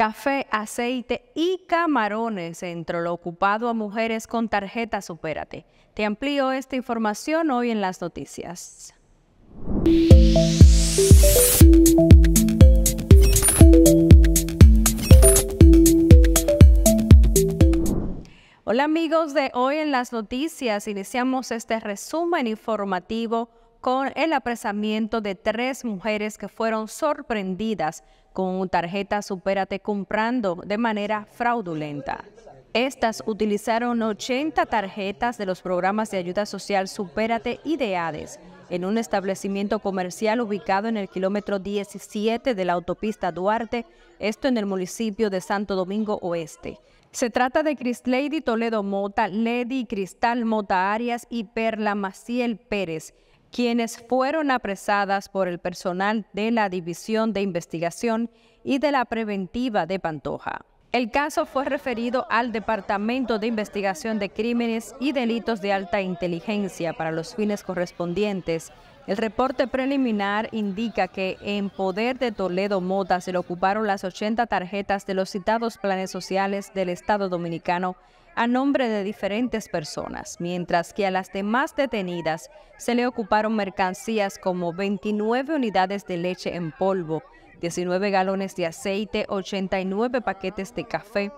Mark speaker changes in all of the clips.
Speaker 1: café, aceite y camarones. Entre lo ocupado a mujeres con tarjeta, supérate. Te amplío esta información hoy en las noticias. Hola amigos de hoy en las noticias, iniciamos este resumen informativo con el apresamiento de tres mujeres que fueron sorprendidas con tarjeta Supérate comprando de manera fraudulenta. Estas utilizaron 80 tarjetas de los programas de ayuda social Supérate y de Hades en un establecimiento comercial ubicado en el kilómetro 17 de la autopista Duarte, esto en el municipio de Santo Domingo Oeste. Se trata de Chris Lady Toledo Mota, Lady Cristal Mota Arias y Perla Maciel Pérez, quienes fueron apresadas por el personal de la División de Investigación y de la Preventiva de Pantoja. El caso fue referido al Departamento de Investigación de Crímenes y Delitos de Alta Inteligencia para los fines correspondientes. El reporte preliminar indica que en poder de Toledo Mota se le ocuparon las 80 tarjetas de los citados planes sociales del Estado Dominicano a nombre de diferentes personas, mientras que a las demás detenidas se le ocuparon mercancías como 29 unidades de leche en polvo, 19 galones de aceite, 89 paquetes de café,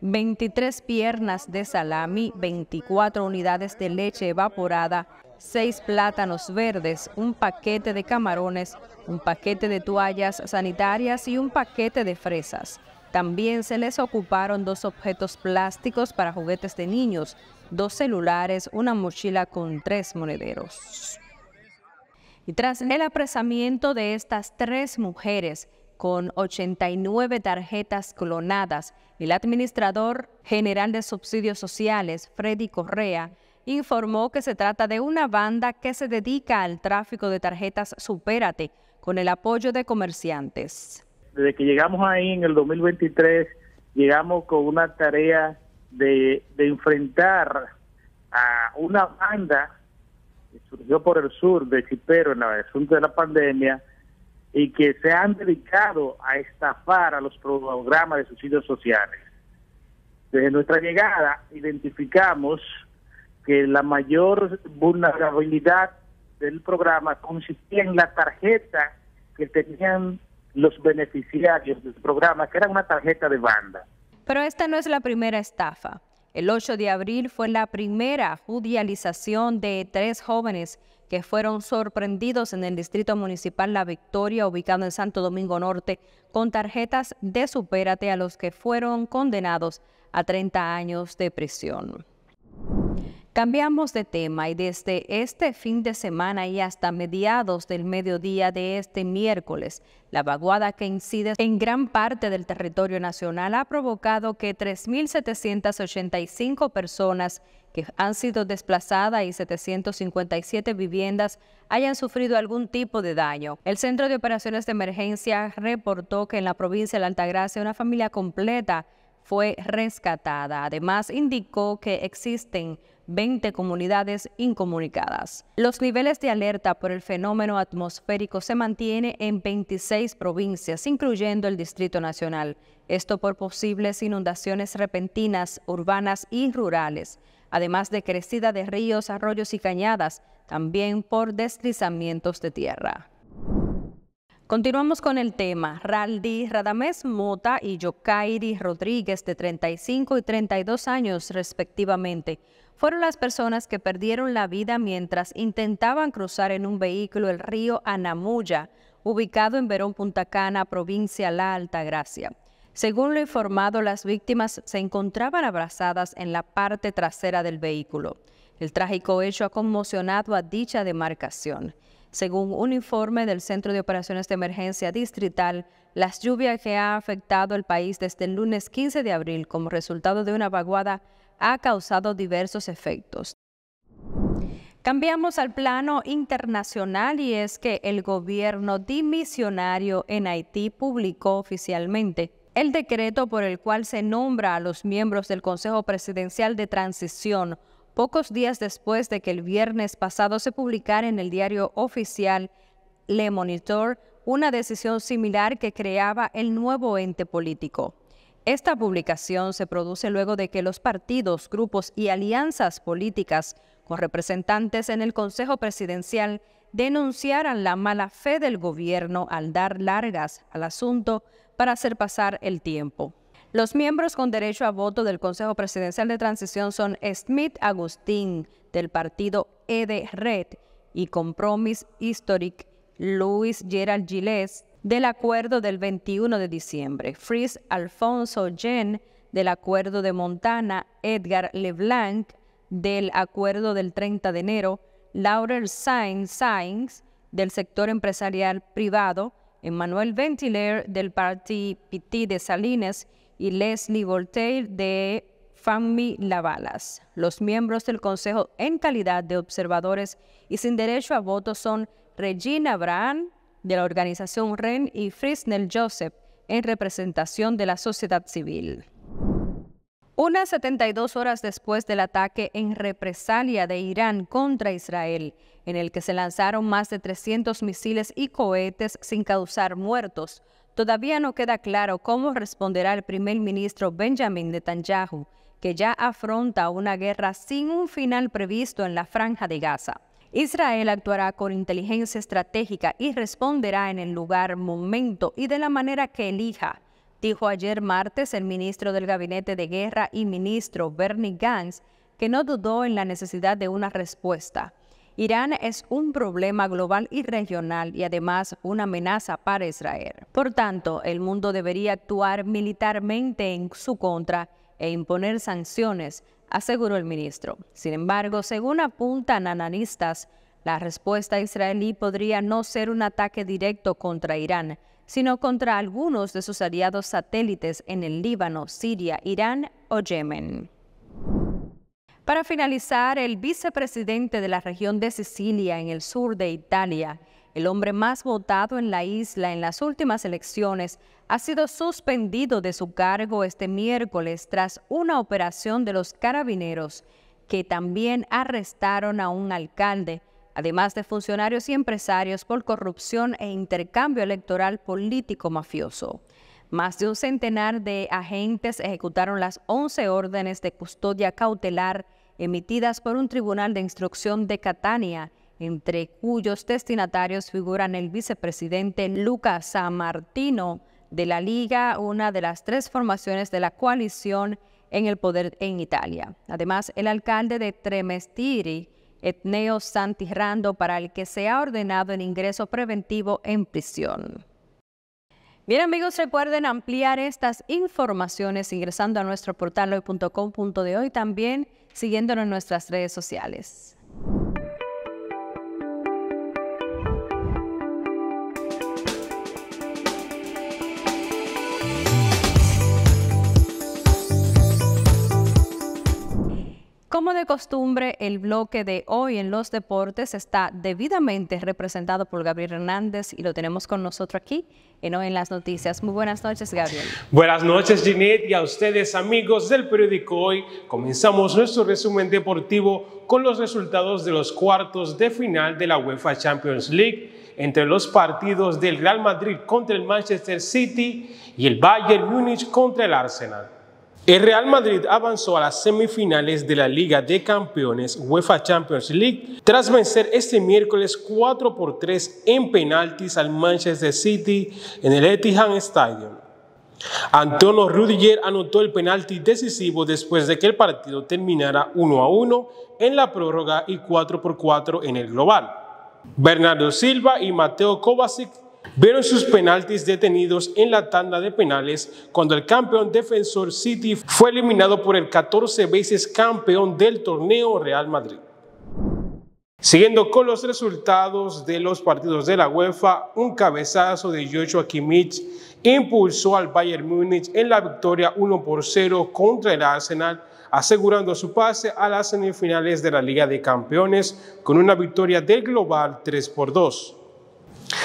Speaker 1: 23 piernas de salami, 24 unidades de leche evaporada, 6 plátanos verdes, un paquete de camarones, un paquete de toallas sanitarias y un paquete de fresas. También se les ocuparon dos objetos plásticos para juguetes de niños, dos celulares, una mochila con tres monederos. Y tras el apresamiento de estas tres mujeres con 89 tarjetas clonadas, el administrador general de subsidios sociales, Freddy Correa, informó que se trata de una banda que se dedica al tráfico de tarjetas Supérate con el apoyo de comerciantes desde que llegamos ahí en
Speaker 2: el 2023, llegamos con una tarea de, enfrentar a una banda que surgió por el sur de Chipero en la asunto de la pandemia y que se han dedicado a estafar a los programas de subsidios sociales. Desde nuestra llegada identificamos que la mayor vulnerabilidad del programa consistía en la tarjeta que tenían los beneficiarios del programa, que era una tarjeta de banda.
Speaker 1: Pero esta no es la primera estafa. El 8 de abril fue la primera judicialización de tres jóvenes que fueron sorprendidos en el Distrito Municipal La Victoria, ubicado en Santo Domingo Norte, con tarjetas de supérate a los que fueron condenados a 30 años de prisión. Cambiamos de tema y desde este fin de semana y hasta mediados del mediodía de este miércoles, la vaguada que incide en gran parte del territorio nacional ha provocado que 3.785 personas que han sido desplazadas y 757 viviendas hayan sufrido algún tipo de daño. El Centro de Operaciones de Emergencia reportó que en la provincia de la Altagracia una familia completa fue rescatada. Además, indicó que existen 20 comunidades incomunicadas. Los niveles de alerta por el fenómeno atmosférico se mantiene en 26 provincias, incluyendo el Distrito Nacional. Esto por posibles inundaciones repentinas, urbanas y rurales, además de crecida de ríos, arroyos y cañadas, también por deslizamientos de tierra. Continuamos con el tema. Raldi Radamés Mota y Yokairi Rodríguez, de 35 y 32 años respectivamente, fueron las personas que perdieron la vida mientras intentaban cruzar en un vehículo el río Anamuya, ubicado en Verón Punta Cana, provincia La Altagracia. Según lo informado, las víctimas se encontraban abrazadas en la parte trasera del vehículo. El trágico hecho ha conmocionado a dicha demarcación. Según un informe del Centro de Operaciones de Emergencia Distrital, las lluvias que ha afectado el país desde el lunes 15 de abril como resultado de una vaguada ha causado diversos efectos. Cambiamos al plano internacional y es que el gobierno dimisionario en Haití publicó oficialmente el decreto por el cual se nombra a los miembros del Consejo Presidencial de Transición pocos días después de que el viernes pasado se publicara en el diario oficial Le Monitor una decisión similar que creaba el nuevo ente político. Esta publicación se produce luego de que los partidos, grupos y alianzas políticas con representantes en el Consejo Presidencial denunciaran la mala fe del gobierno al dar largas al asunto para hacer pasar el tiempo. Los miembros con derecho a voto del Consejo Presidencial de Transición son Smith Agustín, del partido ED Red, y Compromis Historic, Luis Gerald Giles, del acuerdo del 21 de diciembre. Fritz Alfonso Jen del acuerdo de Montana, Edgar Leblanc del acuerdo del 30 de enero, Laurel Sainz Sainz del sector empresarial privado, Emmanuel Ventiler del Parti Piti de Salines y Leslie Voltaire de Fammi Lavalas. Los miembros del Consejo en calidad de observadores y sin derecho a voto son Regina Abraham, de la organización REN y Frisnel Joseph en representación de la sociedad civil. Unas 72 horas después del ataque en represalia de Irán contra Israel, en el que se lanzaron más de 300 misiles y cohetes sin causar muertos, todavía no queda claro cómo responderá el primer ministro Benjamin Netanyahu, que ya afronta una guerra sin un final previsto en la franja de Gaza. Israel actuará con inteligencia estratégica y responderá en el lugar, momento y de la manera que elija, dijo ayer martes el ministro del Gabinete de Guerra y ministro Bernie Gantz, que no dudó en la necesidad de una respuesta. Irán es un problema global y regional y además una amenaza para Israel. Por tanto, el mundo debería actuar militarmente en su contra e imponer sanciones aseguró el ministro. Sin embargo, según apuntan analistas, la respuesta israelí podría no ser un ataque directo contra Irán, sino contra algunos de sus aliados satélites en el Líbano, Siria, Irán o Yemen. Para finalizar, el vicepresidente de la región de Sicilia en el sur de Italia, el hombre más votado en la isla en las últimas elecciones, ha sido suspendido de su cargo este miércoles tras una operación de los carabineros que también arrestaron a un alcalde, además de funcionarios y empresarios por corrupción e intercambio electoral político mafioso. Más de un centenar de agentes ejecutaron las 11 órdenes de custodia cautelar emitidas por un tribunal de instrucción de Catania, entre cuyos destinatarios figuran el vicepresidente Lucas San Martino, de la Liga, una de las tres formaciones de la coalición en el poder en Italia. Además, el alcalde de Tremestiri, Etneo Santirrando, para el que se ha ordenado el ingreso preventivo en prisión. Bien amigos, recuerden ampliar estas informaciones ingresando a nuestro portal hoy.com.de hoy también siguiéndonos en nuestras redes sociales. Como de costumbre, el bloque de hoy en los deportes está debidamente representado por Gabriel Hernández y lo tenemos con nosotros aquí en Hoy en las Noticias. Muy buenas noches, Gabriel.
Speaker 2: Buenas noches, Ginette, y a ustedes, amigos del periódico Hoy. Comenzamos nuestro resumen deportivo con los resultados de los cuartos de final de la UEFA Champions League entre los partidos del Real Madrid contra el Manchester City y el Bayern Múnich contra el Arsenal. El Real Madrid avanzó a las semifinales de la Liga de Campeones UEFA Champions League tras vencer este miércoles 4 por 3 en penaltis al Manchester City en el Etihad Stadium. Antonio Rudiger anotó el penalti decisivo después de que el partido terminara 1 a 1 en la prórroga y 4 por 4 en el global. Bernardo Silva y Mateo Kovacic vieron sus penaltis detenidos en la tanda de penales cuando el campeón defensor City fue eliminado por el 14 veces campeón del torneo Real Madrid. Siguiendo con los resultados de los partidos de la UEFA, un cabezazo de Joshua Kimmich impulsó al Bayern Múnich en la victoria 1 por 0 contra el Arsenal, asegurando su pase a las semifinales de la Liga de Campeones con una victoria del global 3 por 2.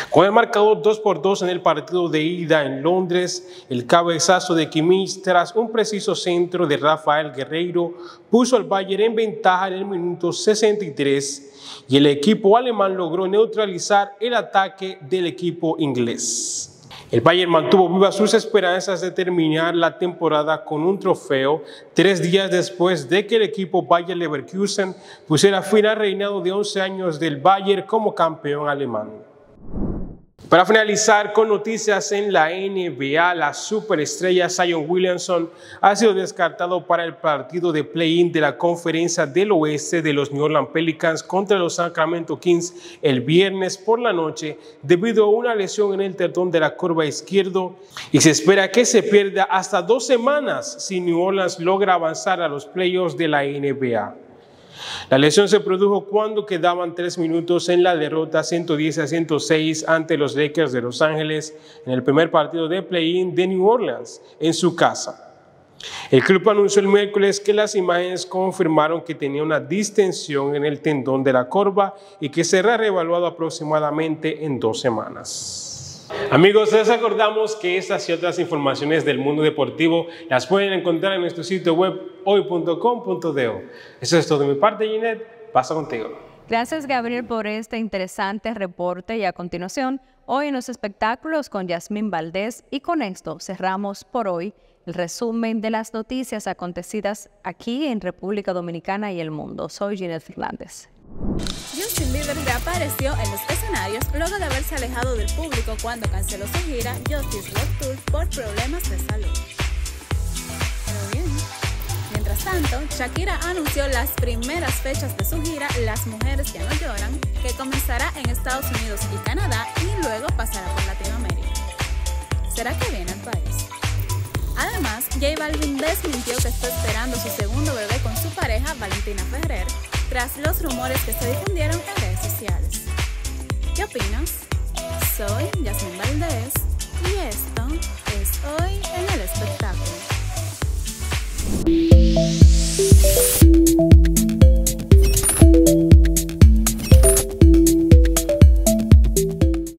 Speaker 2: Con el marcador 2 por 2 en el partido de ida en Londres, el cabezazo de Kimmich tras un preciso centro de Rafael Guerreiro puso al Bayern en ventaja en el minuto 63 y el equipo alemán logró neutralizar el ataque del equipo inglés. El Bayern mantuvo vivas sus esperanzas de terminar la temporada con un trofeo tres días después de que el equipo Bayern Leverkusen pusiera fin al reinado de 11 años del Bayern como campeón alemán. Para finalizar con noticias en la NBA, la superestrella Zion Williamson ha sido descartado para el partido de play-in de la Conferencia del Oeste de los New Orleans Pelicans contra los Sacramento Kings el viernes por la noche debido a una lesión en el tendón de la curva izquierdo y se espera que se pierda hasta dos semanas si New Orleans logra avanzar a los playoffs de la NBA. La lesión se produjo cuando quedaban tres minutos en la derrota 110 a 106 ante los Lakers de Los Ángeles en el primer partido de play-in de New Orleans en su casa. El club anunció el miércoles que las imágenes confirmaron que tenía una distensión en el tendón de la corva y que será reevaluado aproximadamente en dos semanas. Amigos, les acordamos que estas y otras informaciones del mundo deportivo las pueden encontrar en nuestro sitio web hoy.com.de. Eso es todo de mi parte, Ginette. Paso contigo.
Speaker 1: Gracias, Gabriel, por este interesante reporte. Y a continuación, hoy en los espectáculos con Yasmín Valdés. Y con esto cerramos por hoy el resumen de las noticias acontecidas aquí en República Dominicana y el mundo. Soy Ginette Fernández. Justin Bieber apareció en los escenarios luego
Speaker 2: de haberse alejado del público cuando canceló su gira Justice Love Tour por problemas de salud tanto, Shakira anunció las primeras fechas de su gira Las Mujeres Ya No Lloran, que comenzará en Estados Unidos y Canadá y luego pasará por Latinoamérica. ¿Será que viene al país? Además, J Balvin desmintió que está esperando su segundo bebé con su pareja Valentina Ferrer, tras los rumores que se difundieron en redes sociales. ¿Qué opinas? Soy Yasmin Valdés y esto es Hoy en el Espectáculo. Thank you.